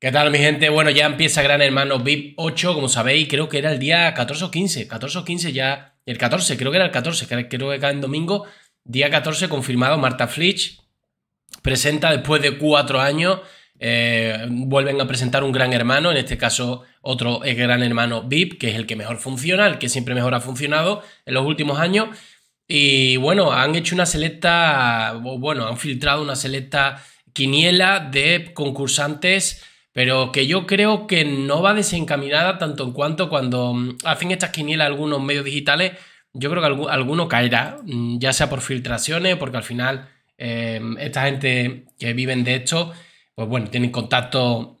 ¿Qué tal mi gente? Bueno, ya empieza Gran Hermano VIP 8, como sabéis, creo que era el día 14 o 15, 14 o 15 ya, el 14, creo que era el 14, creo que cae en domingo, día 14 confirmado, Marta Flitch presenta después de cuatro años, eh, vuelven a presentar un Gran Hermano, en este caso otro Gran Hermano VIP, que es el que mejor funciona, el que siempre mejor ha funcionado en los últimos años, y bueno, han hecho una selecta, bueno, han filtrado una selecta quiniela de concursantes pero que yo creo que no va desencaminada tanto en cuanto cuando mm, hacen estas quinielas algunos medios digitales, yo creo que alguno caerá, mm, ya sea por filtraciones, porque al final em, esta gente que viven de esto, pues bueno, tienen contacto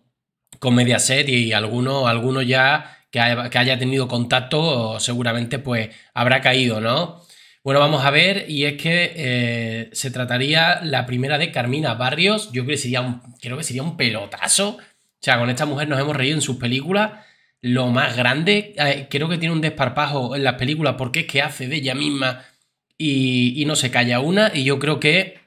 con Mediaset y alguno, ya que haya, tenido contacto seguramente pues habrá caído, ¿no? Bueno, vamos a ver, y es que eh, se trataría la primera de Carmina Barrios. Yo creo que sería un, creo que sería un pelotazo o sea, con esta mujer nos hemos reído en sus películas. Lo más grande, eh, creo que tiene un desparpajo en las películas porque es que hace de ella misma y, no se calla una. Y yo creo que,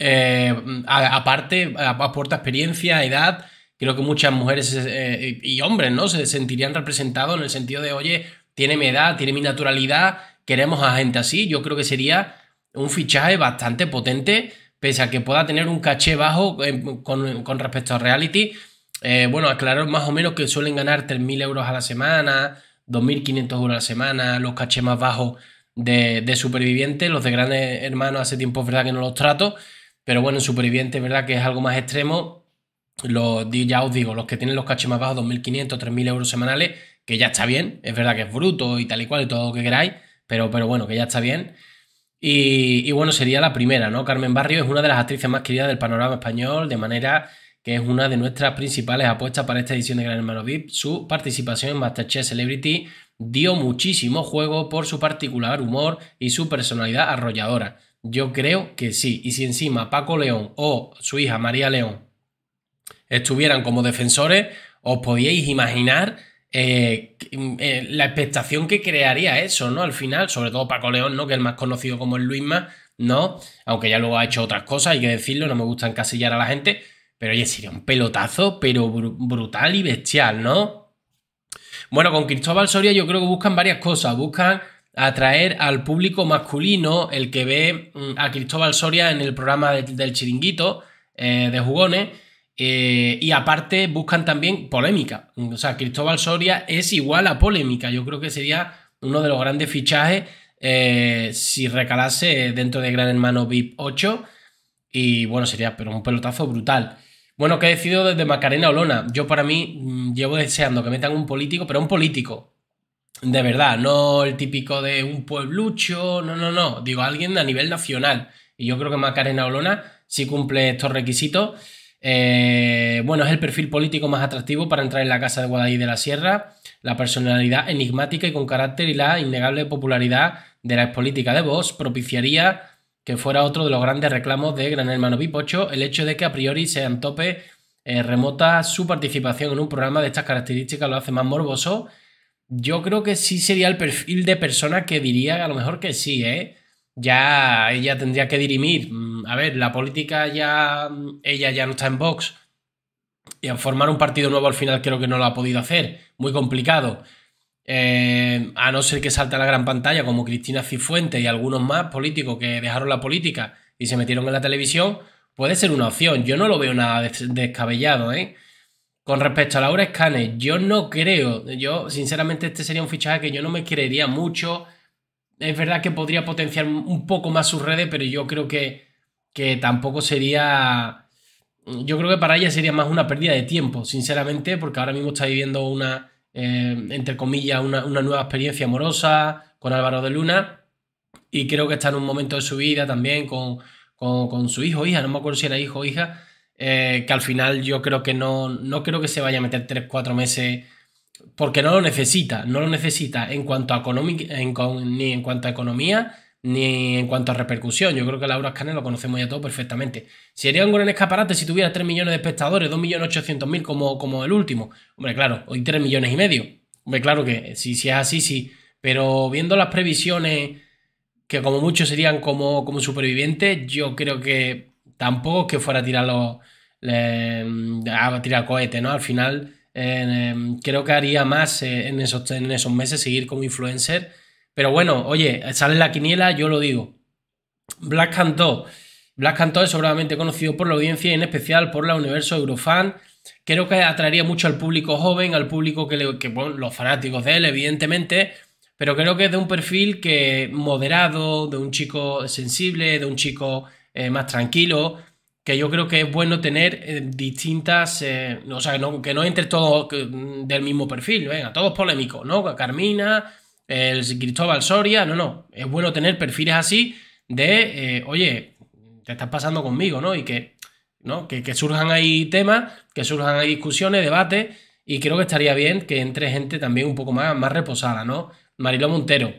eh, aparte, aporta experiencia, edad. Creo que muchas mujeres eh, y hombres, ¿no? Se sentirían representados en el sentido de, oye, tiene mi edad, tiene mi naturalidad, queremos a gente así. Yo creo que sería un fichaje bastante potente, pese a que pueda tener un caché bajo con, con respecto a reality eh, bueno, aclarar más o menos que suelen ganar 3.000 euros a la semana, 2.500 euros a la semana, los cachés más bajos de, de supervivientes, los de grandes hermanos hace tiempo es verdad que no los trato, pero bueno, en supervivientes verdad que es algo más extremo, los, ya os digo, los que tienen los cachés más bajos, 2.500, 3.000 euros semanales, que ya está bien, es verdad que es bruto y tal y cual y todo lo que queráis, pero, pero bueno, que ya está bien. Y, y bueno, sería la primera, ¿no? Carmen Barrio es una de las actrices más queridas del panorama español, de manera que es una de nuestras principales apuestas para esta edición de Gran Hermano VIP. Su participación en Masterchef Celebrity dio muchísimo juego por su particular humor y su personalidad arrolladora. Yo creo que sí. Y si encima Paco León o su hija María León estuvieran como defensores, os podíais imaginar eh, mm, eh, la expectación que crearía eso, ¿no? Al final, sobre todo Paco León, ¿no? Que es el más conocido como el Luisma, ¿no? Aunque ya luego ha hecho otras cosas, hay que decirlo, no me gusta encasillar a la gente, pero oye, sería un pelotazo, pero brutal y bestial, ¿no? Bueno, con Cristóbal Soria yo creo que buscan varias cosas. Buscan atraer al público masculino, el que ve mm, a Cristóbal Soria en el programa del chiringuito eh, de jugones. Eh, y aparte buscan también polémica. O sea, Cristóbal Soria es igual a polémica. Yo creo que sería uno de los grandes fichajes eh, si recalase dentro de Gran Hermano VIP 8. Y bueno, sería pero un pelotazo brutal. Bueno, he decidido desde Macarena Olona? Yo para mí mm, llevo deseando que metan un político, pero un político. De verdad, no el típico de un pueblucho, no, no, no. Digo, alguien a nivel nacional. Y yo creo que Macarena Olona sí cumple estos requisitos. Eh, bueno, es el perfil político más atractivo para entrar en la casa de Guadalí de la Sierra. La personalidad enigmática y con carácter y la innegable popularidad de la expolítica de voz propiciaría que fuera otro de los grandes reclamos de Gran Hermano 8... el hecho de que a priori se tope eh, remota su participación en un programa de estas características lo hace más morboso. Yo creo que sí sería el perfil de persona que diría a lo mejor que sí, ¿eh? Ya ella tendría que dirimir. Mm, a ver, la política ya. Mm, ella ya no está en Vox. Y formar un partido nuevo al final creo que no lo ha podido hacer. Muy complicado. Eh, a no ser que salta a la gran pantalla, como Cristina Cifuentes y algunos más políticos que dejaron la política y se metieron en la televisión, puede ser una opción. Yo no lo veo nada descabellado, ¿eh? Con respecto a Laura Scanner, yo no creo, yo sinceramente este sería un fichaje que yo no me creería mucho. Es verdad que podría potenciar un poco más sus redes, pero yo creo que, que tampoco sería... Yo creo que para ella sería más una pérdida de tiempo, sinceramente, porque ahora mismo está viviendo una, eh, entre comillas, una, nueva experiencia amorosa con Álvaro de Luna. Y creo que está en un momento de su vida también con, su hijo o hija, no me acuerdo si era hijo o hija, eh, que al final yo creo que no, no creo que se vaya a meter 3-4 meses porque no lo necesita, no lo necesita en cuanto a, economic, ni en cuanto a economía ni en cuanto a repercusión. Yo creo que Laura Scanner lo conocemos ya todo perfectamente. Sería un gran escaparate si tuviera 3 millones de espectadores, 2.800.000 como, como el último. Hombre, claro, hoy 3 millones y medio. Hombre, claro que si, si es así, sí. Pero viendo las previsiones, que como muchos serían como, como supervivientes, yo creo que tampoco es que fuera a tirar los. a tirar cohete, ¿no? Al final, eh, em, creo que haría más eh, en, esos, en esos meses seguir como influencer pero bueno, oye, sale la quiniela, yo lo digo. Black Cantó. Black Cantó es sobradamente conocido por la audiencia y en especial por la universo Eurofan. Creo que atraería mucho al público joven, al público que, los fanáticos de él, evidentemente, pero creo que es de un perfil que moderado, de un chico sensible, de un chico eh, más tranquilo, que yo creo que es bueno tener distintas, eh, o sea, que no entre todos mm, del mismo perfil, venga, todos polémicos, ¿no? Carmina, el Cristóbal Soria, no, no, es bueno tener perfiles así de, eh, oye, te estás pasando conmigo, ¿no? Y que, ¿no? Que, surjan ahí temas, que surjan ahí discusiones, debates, y creo que estaría bien que entre gente también un poco más, más reposada, ¿no? Marilo Montero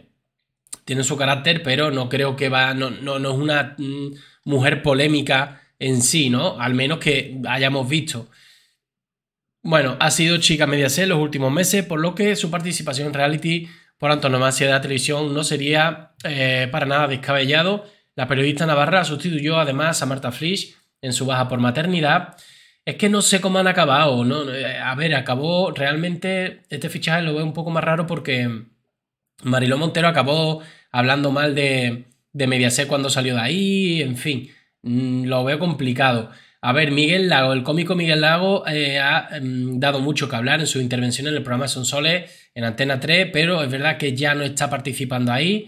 tiene su carácter, pero no creo que va, no, no es una mm, mujer polémica en sí, ¿no? Al menos que hayamos visto. Bueno, ha sido chica media C los últimos meses, por lo que su participación en reality por antonomasia de la televisión no sería eh, para nada descabellado. La periodista Navarra sustituyó además a Marta Frisch en su baja por maternidad. Es que no sé cómo han acabado, ¿no? Eh, a ver, acabó realmente, este fichaje lo veo un poco más raro porque Mariló Montero acabó hablando mal de, de Mediaset cuando salió de ahí, en fin, mm, lo veo complicado. A ver, Miguel Lago, el cómico Miguel Lago eh, ha mm, dado mucho que hablar en su intervención en el programa Sonsoles en Antena 3, pero es verdad que ya no está participando ahí.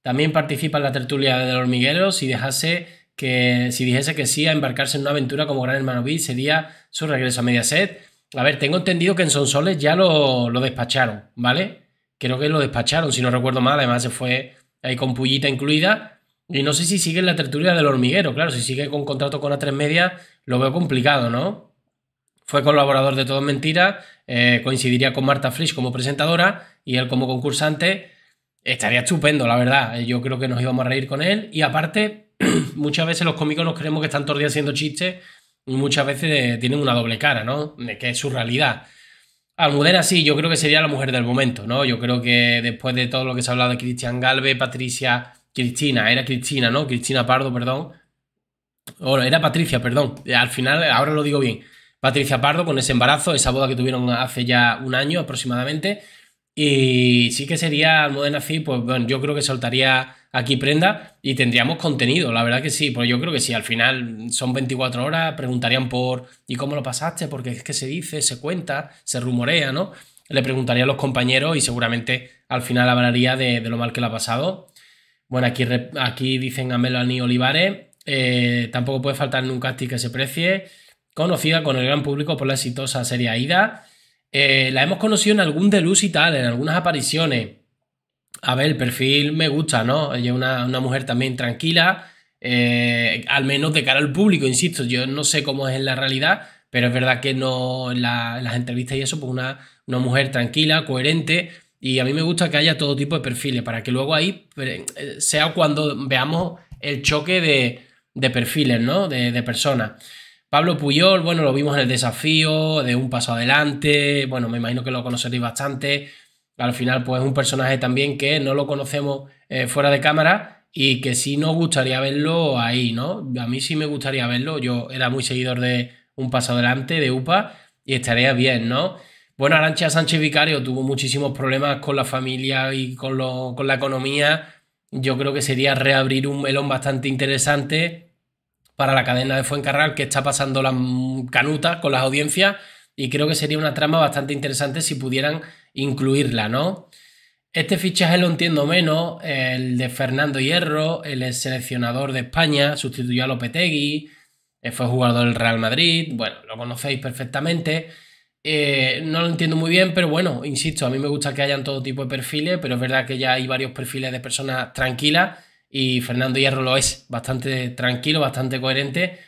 También participa en la tertulia los los y dejase que, si dijese que sí a embarcarse en una aventura como Gran Hermano B, sería su regreso a Mediaset. A ver, tengo entendido que en Sonsoles ya lo, lo despacharon, ¿vale? Creo que lo despacharon, si no recuerdo mal. Además, se fue ahí con pullita incluida. Y no sé si sigue en la tertulia del hormiguero, claro, si sigue con contrato con A3 Media, lo veo complicado, ¿no? Fue colaborador de Todo Mentira, eh, coincidiría con Marta Frisch como presentadora y él como concursante. Estaría estupendo, la verdad. Eh, yo creo que nos íbamos a reír con él. Y aparte, muchas veces los cómicos nos creemos que están todos días haciendo chistes y muchas veces tienen una doble cara, ¿no? Que es su realidad. Almudena sí, yo creo que sería la mujer del momento, ¿no? Yo creo que después de todo lo que se ha hablado de Cristian Galve, Patricia Cristina, era Cristina, ¿no? Cristina Pardo, perdón. Bueno, era Patricia, perdón. Eh, al final, ahora lo digo bien. Patricia Pardo con ese embarazo, esa boda que tuvieron hace ya un año aproximadamente. Y sí que sería Almudena Cid, pues bueno, yo creo que soltaría aquí prenda y tendríamos contenido, la verdad que sí, pero pues yo creo que sí, al final son 24 horas, preguntarían por ¿y cómo lo pasaste? Porque es que se dice, se cuenta, se rumorea, ¿no? Le preguntaría a los compañeros y seguramente al final hablaría de, de lo mal que le ha pasado. Bueno, aquí, aquí dicen a Melanie Olivares, eh, tampoco puede faltar nunca ti que se precie, conocida con el gran público por la exitosa serie Aida. Eh, la hemos conocido en algún deluxe y tal, en algunas apariciones. A ver, el perfil me gusta, ¿no? Ella es una, mujer también tranquila, eh, al menos de cara al público, insisto, yo no sé cómo es en la realidad, pero es verdad que no en, las entrevistas y eso, pues una, una mujer tranquila, coherente, y a mí me gusta que haya todo tipo de perfiles para que luego ahí eh, sea cuando veamos el choque de, perfiles, ¿no? De, personas. Pablo Puyol, bueno, lo vimos en el desafío, de un paso adelante, bueno, me imagino que lo conoceréis bastante. Al final, pues es un personaje también que no lo conocemos eh, fuera de cámara y que sí nos gustaría verlo ahí, ¿no? A mí sí me gustaría verlo, yo era muy seguidor de un paso adelante, de UPA, y estaría bien, ¿no? Bueno, Arancha Sánchez Vicario tuvo muchísimos problemas con la familia y con, con la economía. Yo creo que sería reabrir un melón bastante interesante para la cadena de Fuencarral, que está pasando las canutas con las audiencias, y creo que sería una trama bastante interesante si pudieran incluirla, ¿no? Este fichaje lo entiendo menos, el de Fernando Hierro, el seleccionador de España, sustituyó a Lopetegui, eh, fue jugador del Real Madrid, bueno, lo conocéis perfectamente. Eh, no lo entiendo muy bien, pero bueno, insisto, a mí me gusta que hayan todo tipo de perfiles, pero es verdad que ya hay varios perfiles de personas tranquilas y Fernando Hierro lo es, bastante tranquilo, bastante coherente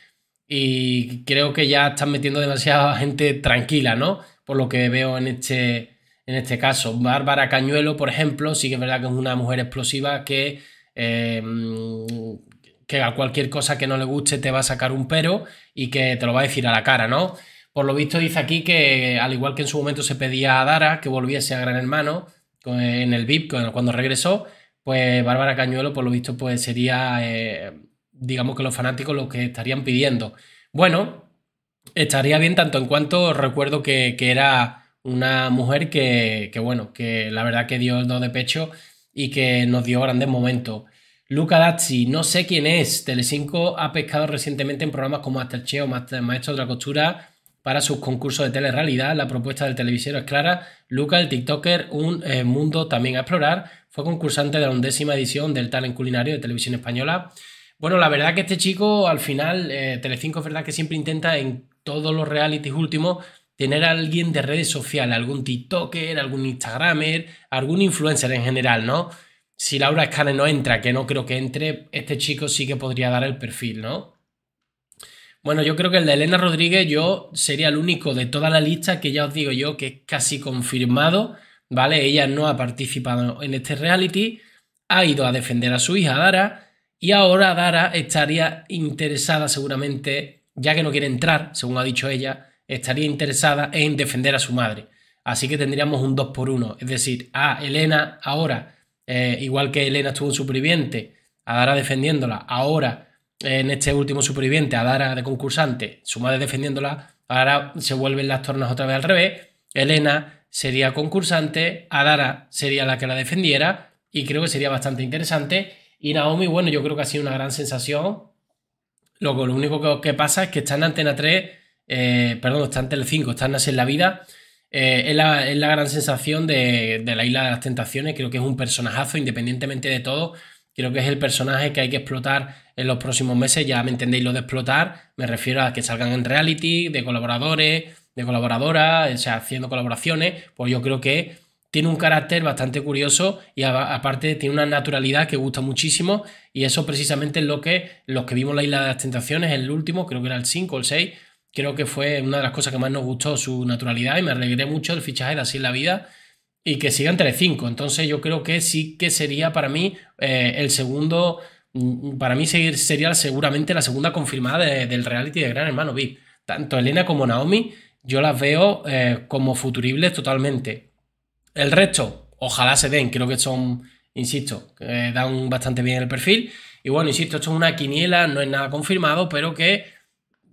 y creo que ya están metiendo demasiada gente tranquila, ¿no? Por lo que veo en este, en este caso. Bárbara Cañuelo, por ejemplo, sí que es verdad que es una mujer explosiva que... Eh, mm, que a cualquier cosa que no le guste te va a sacar un pero y que te lo va a decir a la cara, ¿no? Por lo visto dice aquí que, al igual que en su momento se pedía a Dara que volviese a Gran Hermano en el VIP cuando regresó, pues Bárbara Cañuelo, por lo visto, pues sería, eh, digamos que los fanáticos lo que estarían pidiendo. Bueno, estaría bien tanto en cuanto recuerdo que, era una mujer que, bueno, que la verdad que dio el dos de pecho y que nos dio grandes momentos. Luca Dazzi, no sé quién es. Telecinco ha pescado recientemente en programas como Masterchef o Master, Maestro de la Costura para sus concursos de telerrealidad. La propuesta del televisero es clara. Luca, el TikToker, un eh, mundo también a explorar, fue concursante de la undécima edición del Talent Culinario de Televisión Española. Bueno, la verdad que este chico, al final, eh, Telecinco es verdad que siempre intenta en todos los realities últimos tener a alguien de redes sociales, algún TikToker, algún Instagramer, algún influencer en general, ¿no? Si Laura Escane no entra, que no creo que entre, este chico sí que podría dar el perfil, ¿no? Bueno, yo creo que el de Elena Rodríguez, yo sería el único de toda la lista que ya os digo yo que es casi confirmado, ¿vale? Ella no ha participado en este reality, ha ido a defender a su hija Dara y ahora Dara estaría interesada seguramente, ya que no quiere entrar, según ha dicho ella, estaría interesada en defender a su madre. Así que tendríamos un 2 por 1, es decir, a Elena ahora, eh, igual que Elena estuvo en superviviente, a Dara defendiéndola, ahora en este último superviviente a de concursante, su madre defendiéndola, ahora se vuelven las tornas otra vez al revés. Elena sería concursante, Adara sería la que la defendiera y creo que sería bastante interesante. Y Naomi, bueno, yo creo que ha sido una gran sensación. Luego, lo único que, pasa es que está en Antena 3, eh, perdón, está en Tele 5, está en la Vida. Eh, es, la, gran sensación de, de la Isla de las Tentaciones. Creo que es un personajazo, independientemente de todo Creo que es el personaje que hay que explotar en los próximos meses. Ya me entendéis lo de explotar. Me refiero a que salgan en reality, de colaboradores, de colaboradoras, o sea, haciendo colaboraciones. Pues yo creo que tiene un carácter bastante curioso y aparte tiene una naturalidad que gusta muchísimo. Y eso precisamente es lo que los que vimos la Isla de las Tentaciones, el último, creo que era el 5 o el 6, creo que fue una de las cosas que más nos gustó su naturalidad y me alegré mucho el fichaje de Así en la Vida y que sigan entre 5. Entonces yo creo que sí que sería para mí eh, el segundo, mm, para mí sería seguramente la segunda confirmada del reality de Gran Hermano VIP. Tanto Elena como Naomi yo las veo eh, como futuribles totalmente. El resto, ojalá se den, creo que son, insisto, dan bastante bien el perfil. Y bueno, insisto, esto es una quiniela, no es nada confirmado, pero que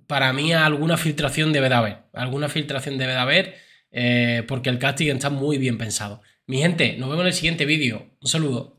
para mí alguna filtración debe de haber. Alguna filtración debe de haber eh, porque el casting está muy bien pensado. Mi gente, nos vemos en el siguiente vídeo. Un saludo.